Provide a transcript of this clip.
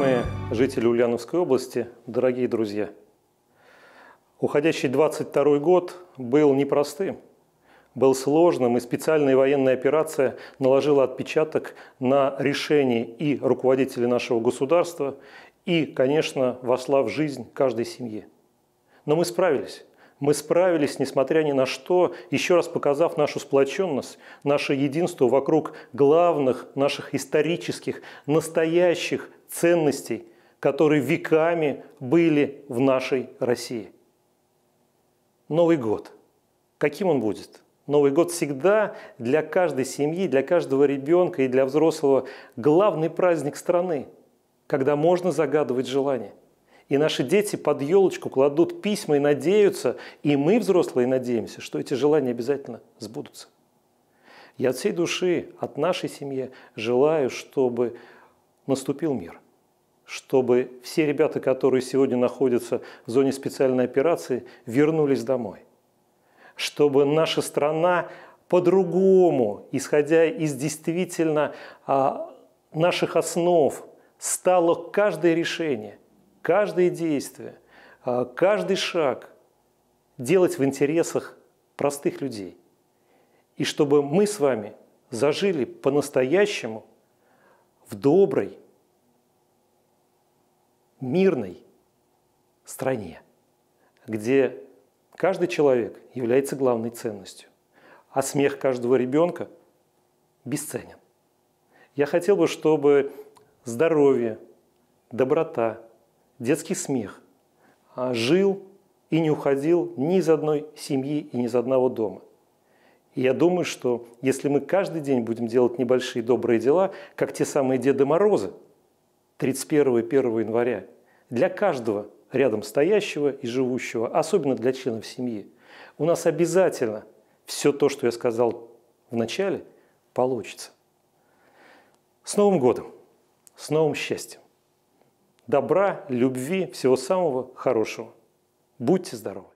Уважаемые жители Ульяновской области, дорогие друзья, уходящий 22 год был непростым, был сложным, и специальная военная операция наложила отпечаток на решение и руководителей нашего государства, и, конечно, вошла в жизнь каждой семьи. Но мы справились. Мы справились, несмотря ни на что, еще раз показав нашу сплоченность, наше единство вокруг главных наших исторических, настоящих ценностей, которые веками были в нашей России. Новый год. Каким он будет? Новый год всегда для каждой семьи, для каждого ребенка и для взрослого главный праздник страны, когда можно загадывать желания. И наши дети под елочку кладут письма и надеются, и мы, взрослые, надеемся, что эти желания обязательно сбудутся. Я от всей души, от нашей семьи желаю, чтобы наступил мир, чтобы все ребята, которые сегодня находятся в зоне специальной операции, вернулись домой, чтобы наша страна по-другому, исходя из действительно а, наших основ, стало каждое решение, каждое действие, а, каждый шаг делать в интересах простых людей. И чтобы мы с вами зажили по-настоящему в доброй, мирной стране, где каждый человек является главной ценностью, а смех каждого ребенка бесценен. Я хотел бы, чтобы здоровье, доброта, детский смех а, жил и не уходил ни из одной семьи и ни из одного дома я думаю, что если мы каждый день будем делать небольшие добрые дела, как те самые Деды Морозы, 31 1 января, для каждого рядом стоящего и живущего, особенно для членов семьи, у нас обязательно все то, что я сказал в начале, получится. С Новым годом! С новым счастьем! Добра, любви, всего самого хорошего! Будьте здоровы!